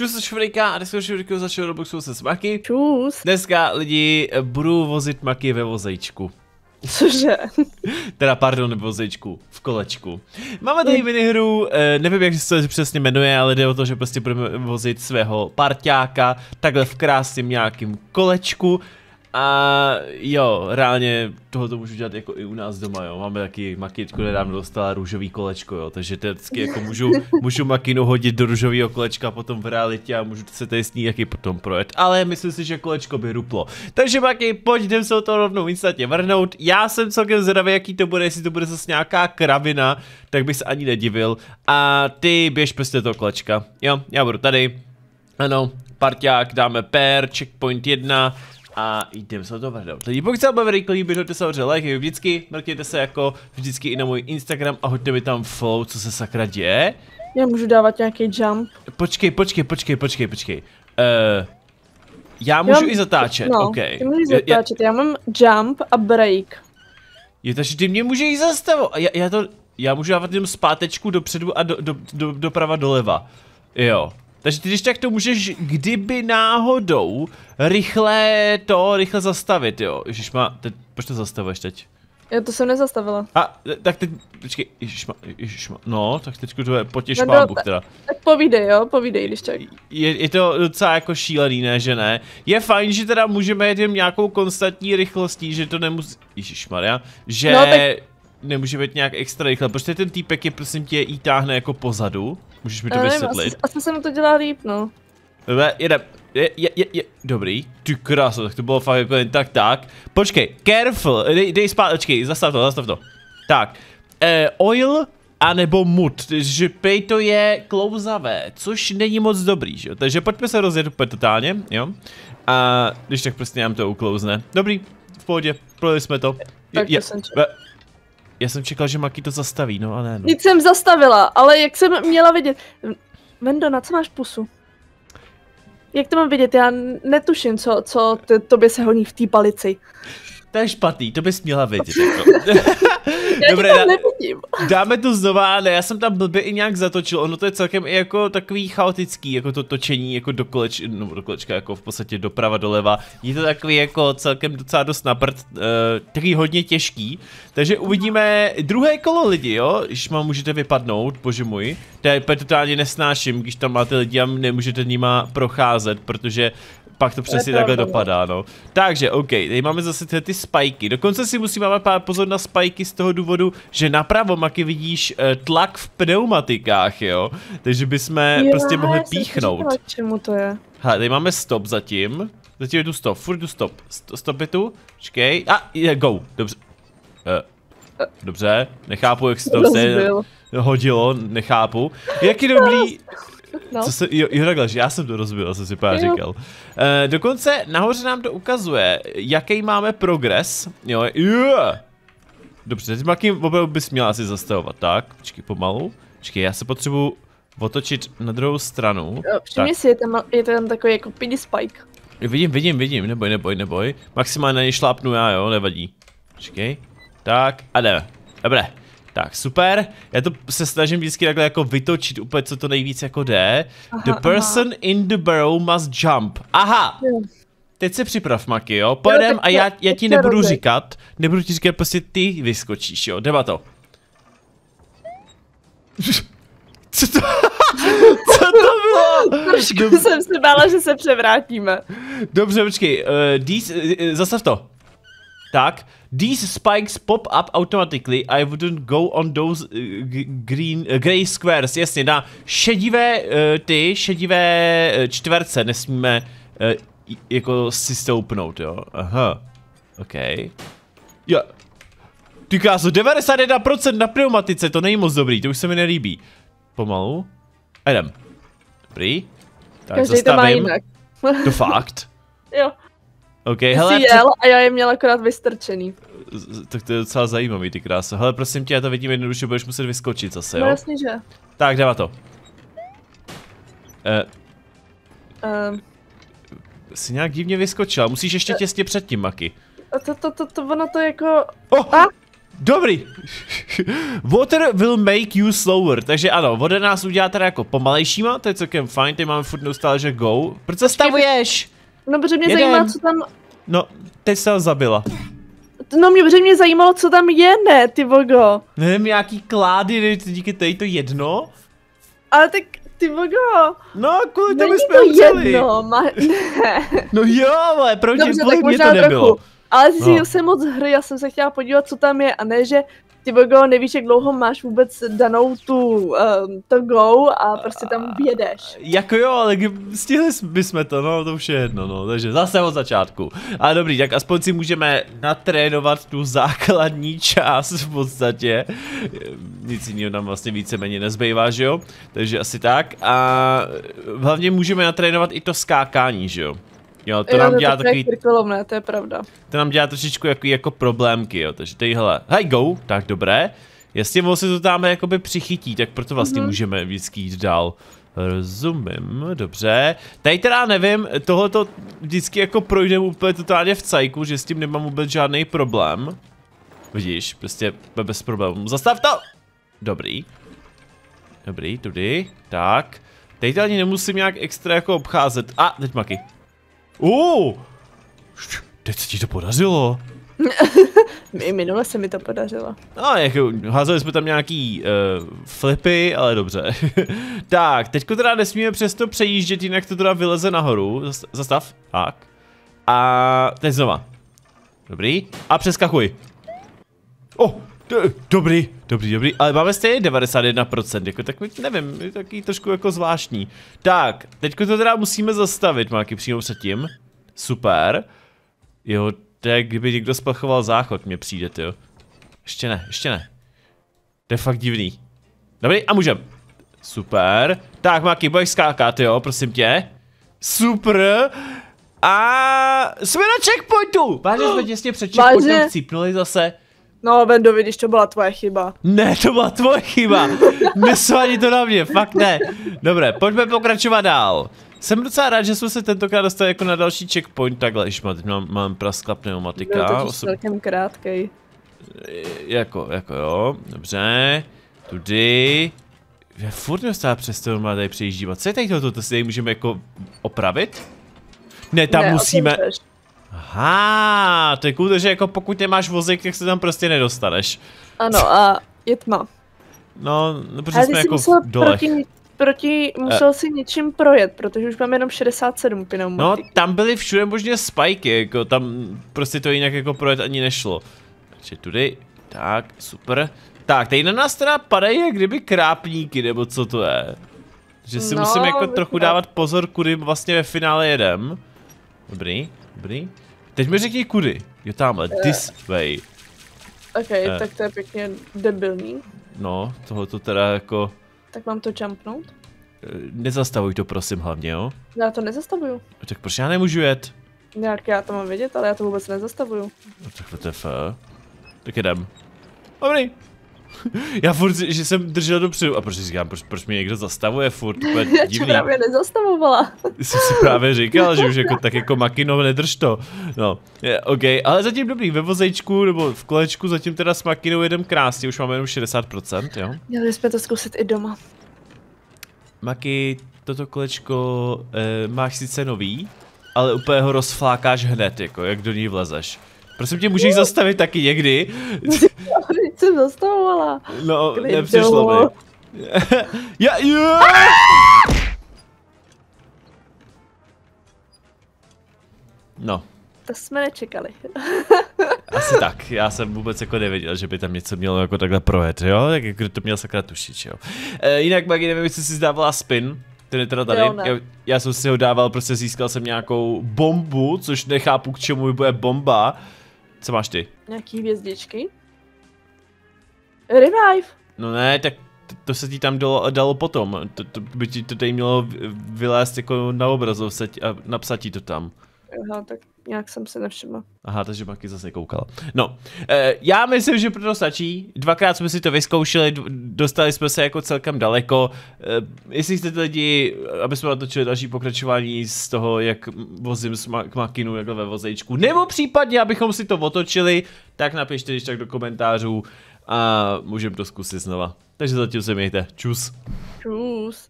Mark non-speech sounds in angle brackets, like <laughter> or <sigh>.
Čus Švrika a dneska Švrika začal do boxu se s Maky. Čus. Dneska lidi eh, budu vozit Maky ve vozejčku. Cože? <laughs> teda pardon, nebo vozejčku, v kolečku. Máme tady minihru, eh, nevím jak se to přesně jmenuje, ale jde o to, že prostě budeme vozit svého parťáka takhle v krásném nějakým kolečku. A jo, reálně toho to můžu dělat jako i u nás doma, jo. Máme taky kde nedávno dostala růžový kolečko, jo. Takže vždycky jako můžu, můžu makinu hodit do růžového kolečka potom v realitě a můžu se tady s ní jaký potom projet. Ale myslím si, že kolečko by ruplo. Takže maky, pojď, se o to rovnou instantně vrhnout. Já jsem celkem zvědavý, jaký to bude, jestli to bude zase nějaká kravina, tak bych se ani nedivil. A ty běž prostě toho kolečka. Jo, já budu tady. Ano, parťák, dáme per, checkpoint 1, a jdeme se to vrhnout. Lidi, pokud se vám baví líbí, se samozřejmě like, jako vždycky, mrkněte se jako vždycky i na můj Instagram a hoďte mi tam follow, co se sakra děje. Já můžu dávat nějaký jump. Počkej, počkej, počkej, počkej, počkej. Uh, já můžu já, i zatáčet, no, ok. Ty můžeš zatáčet, já, já mám jump a break. Je, takže ty mě může zastavit. Já, já to, já můžu dávat jenom zpátečku dopředu a do, do, do, doprava doleva. Jo. Takže ty když tak to můžeš, kdyby náhodou, rychle to, rychle zastavit, jo. Ježišma, teď, proč to zastavuješ teď? Jo, to jsem nezastavila. A, e, tak teď, počkej, ježišma, ježišma, no, tak teď to je potěž no, pábu, teda. Tak povídej, jo, povídej, když tak. Je, je, to docela jako šílený, ne, že ne? Je fajn, že teda můžeme jet jen nějakou konstantní rychlostí, že to nemusí, ježišmarja, že... No, tak nemůže být nějak extra rychle, protože ten týpek je prosím tě jí táhne jako pozadu. Můžeš mi to vysvětlit? Asi, asi se mu to dělá líp, no. Dobře. jedem. Je, je, je, je, dobrý, ty krásno, tak to bylo fakt jako jen tak, tak. Počkej, careful, dej, dej spát, počkej, zastav to, zastav to. Tak, eh, oil anebo mud, že pej to je klouzavé, což není moc dobrý, že jo? Takže pojďme se rozjet úplně totálně, jo? A když tak prostě nám to uklouzne. Dobrý, v pohodě, projeli jsme to. je, je, já jsem čekal, že Maki to zastaví, no a ne. No. Nic jsem zastavila, ale jak jsem měla vidět... Vendo, na co máš pusu? Jak to mám vidět? Já netuším, co, co ty, tobě se honí v té palici. To je špatný, to bys měla vidět. Jako. <laughs> Já Dobré, dá, dáme to znova, ne, já jsem tam blbě i nějak zatočil, ono to je celkem i jako takový chaotický, jako to točení, jako do koleč, no, do kolečka, jako v podstatě doprava, doleva, je to takový jako celkem docela dost na prd, uh, takový hodně těžký, takže uvidíme druhé kolo lidi, jo, mám, můžete vypadnout, bože můj, to je totálně nesnáším, když tam máte lidi a nemůžete nima procházet, protože pak to přesně to takhle pravda. dopadá, no. Takže, OK, tady máme zase ty, ty spajky. Dokonce si musíme dát pozor na spajky z toho důvodu, že napravo, Maky, vidíš eh, tlak v pneumatikách, jo? Takže bychom jo, prostě mohli píchnout. Já čemu to je? Hele, tady máme stop zatím. Zatím je tu stop, furt tu stop. St stop je tu, čekej. A, ah, je, go, dobře. Uh, dobře, nechápu, jak se to se hodilo, nechápu. Jaký dobrý, No. Co se, jo, jo, takhle, že já jsem to rozbil, jsem si pár říkal. E, dokonce nahoře nám to ukazuje, jaký máme progres. Jo, yeah. Dobře, teď Makým opravdu bys měl asi zastavovat, tak? Počkej, pomalu. Počkej, já se potřebuju otočit na druhou stranu. Jo, si, je tam, je tam takový jako pidi spike. Vidím, vidím, vidím, neboj, neboj, neboj. Maximálně na něj šlápnu já, jo, nevadí. Počkej. Tak, a jdeme. Dobré. Tak, super. Já to se snažím vždycky takhle jako vytočit úplně, co to nejvíc jako jde. Aha, the person aha. in the burrow must jump. Aha! Teď se připrav, Maki, jo? Pojedem a já, já ti nebudu říkat, nebudu ti říkat, prostě ty vyskočíš, jo? Jdeme to. <laughs> Co to? <laughs> Co to bylo? Trošku Dob... jsem se bála, že se převrátíme. Dobře, počkej, uh, eh, dí, uh, eh, zastav to tak these spikes pop up automatically. I wouldn't go on those uh, green, uh, eh, gray squares. Jasně, na šedivé uh, ty, šedivé uh, čtverce nesmíme uh, jako si stoupnout, jo. Aha. OK. Jo. Ty krásu, 91% na pneumatice, to není moc dobrý, to už se mi nelíbí. Pomalu. Jdem. Dobrý. Tak Každý zastavím. to má jinak. To fakt. <laughs> jo. OK, hele. jel a já je měl akorát vystrčený. Tak to je docela zajímavý, ty krása. Hele, prosím tě, já to vidím jednoduše, budeš muset vyskočit zase, no jo? No jasně, že. Tak, dává to. Eh. Uh. Jsi nějak divně vyskočila, musíš ještě eh. těsně před tím, Maki. A to, to, to, to, ono to jako... Oh! A? Dobrý. <laughs> Water will make you slower, takže ano, voda nás udělá teda jako pomalejšíma, to je celkem fajn, ty máme furt neustále, že go. Proč zastavuješ? No, protože mě Jeden. zajímá, co tam... No, teď se ho zabila. No mě, protože mě zajímalo, co tam je, ne, ty vogo. Nevím, nějaký klády, díky tady to jedno. Ale tak, ty vogo. No, kvůli tomu jsme to jedno, ma... <laughs> ne. No jo, ale proč Dobře, tak mě to nebylo. Trochu. Ale no. zjistil no. jsem moc hry, já jsem se chtěla podívat, co tam je, a ne, že ty bogo, nevíš, jak dlouho máš vůbec danou tu um, to go a prostě tam jedeš. Eh, jako jo, ale stihli bychom to, no to už je jedno, no, takže zase od začátku. A dobrý, tak aspoň si můžeme natrénovat tu základní část v podstatě. Eh, nic jiného nám vlastně víceméně nezbývá, že jo? Takže asi tak. A hlavně můžeme natrénovat i to skákání, že jo? Jo, to jo, nám to dělá takový... ne? to je pravda. To nám dělá trošičku jako, jako problémky, jo, takže tady hele, hej go, tak dobré. Jestli on se to tam jakoby přichytí, tak proto vlastně mm-hmm. můžeme vždycky jít dál. Rozumím, dobře. Tady teda nevím, tohle to vždycky jako projdeme úplně totálně v cajku, že s tím nemám vůbec žádný problém. Vidíš, prostě bez problémů. Zastav to! Dobrý. Dobrý, tudy. Tak. Teď ani nemusím nějak extra jako obcházet. A, teď maky. Uh! Teď se ti to podařilo. <laughs> I minule se mi to podařilo. No, jak, házeli jsme tam nějaký uh, flipy, ale dobře. <laughs> tak, teďko teda nesmíme přesto přejíždět, jinak to teda vyleze nahoru. zastav. Tak. A teď znova. Dobrý. A přeskakuj. Oh, Dobrý, dobrý, dobrý, ale máme stejně 91%, jako tak nevím, je taky trošku jako zvláštní. Tak, teďko to teda musíme zastavit, Máky, přímo předtím. Super. Jo, tak kdyby někdo splachoval záchod, mě přijde, ty jo. Ještě ne, ještě ne. To je fakt divný. Dobrý, a můžem. Super. Tak, Máky, budeš skákat, jo, prosím tě. Super. A jsme na checkpointu! Vážně jsme těsně před checkpointem cípnuli zase. No, Vendo, vidíš, to byla tvoje chyba. Ne, to byla tvoje chyba. <laughs> Nesvání to na mě, fakt ne. Dobré, pojďme pokračovat dál. Jsem docela rád, že jsme se tentokrát dostali jako na další checkpoint, takhle, když mám, mám praskla pneumatika. Byl to osob... celkem krátkej. Jako, jako jo, dobře. Tudy. Já furt dostává přes to má tady přejíždívat. Co je tady tohoto, to si tady můžeme jako opravit? Ne, tam ne, musíme... Otevřeš. Aha, to je že jako pokud nemáš vozík, tak se tam prostě nedostaneš. Ano a je tma. No, no protože jsme jako musel v dolech. Proti, proti musel uh. si něčím projet, protože už mám jenom 67 pinou. No, tam byly všude možně spajky, jako tam prostě to jinak jako projet ani nešlo. Takže tudy, tak, super. Tak, tady na nás teda padají jak kdyby krápníky, nebo co to je. Že si no, musím jako trochu dávat pozor, kudy vlastně ve finále jedem. Dobrý. Dobrý. Teď mi řekni kudy. Je tamhle, yeah. this way. Ok, eh. tak to je pěkně debilní. No, tohle to teda jako... Tak mám to jumpnout? Eh, nezastavuj to prosím hlavně, jo? Já to nezastavuju. A tak proč já nemůžu jet? Nějak já to mám vědět, ale já to vůbec nezastavuju. No, Tak to je fér. Tak jdem. Dobrý, <laughs> já furt, že jsem držel dopředu a proč říkám, proč, proč mě někdo zastavuje furt, <laughs> Já divný. právě nezastavovala. Jsem si právě říkal, že už jako <laughs> tak jako makino, nedrž to. No, je, OK, ale zatím dobrý, ve vozečku nebo v kolečku zatím teda s makinou jedem krásně, už máme jenom 60%, jo? Měli jsme to zkusit i doma. Maky, toto kolečko e, máš sice nový, ale úplně ho rozflákáš hned, jako jak do ní vlezeš. Prosím tě, můžeš zastavit taky někdy? Proč <laughs> jsem zastavovala? No, Kde nepřišlo mi. <laughs> Já, jo! No. To jsme nečekali. <laughs> Asi tak, já jsem vůbec jako nevěděl, že by tam něco mělo jako takhle projet, jo? Tak kdo jako to měl sakra tušit, jo? E, jinak, Magi, nevím, jestli jsi zdávala spin, ten je teda tady. Jo, já, já jsem si ho dával, prostě získal jsem nějakou bombu, což nechápu, k čemu by bude bomba. Co máš ty? Nějaký hvězdičky. Revive. No ne, tak to se ti tam dalo, dalo potom. To, to by ti to tady mělo vylézt jako na obrazovce a napsat ti to tam. Aha, tak nějak jsem se nevšimla. Aha, takže pak zase koukala. No, e, já myslím, že proto stačí. Dvakrát jsme si to vyzkoušeli, dostali jsme se jako celkem daleko. E, jestli jste lidi, aby jsme natočili další pokračování z toho, jak vozím s k Makinu jako ve vozejčku, nebo případně, abychom si to otočili, tak napište když tak do komentářů, a můžeme to zkusit znova. Takže zatím se mějte. Čus. Čus.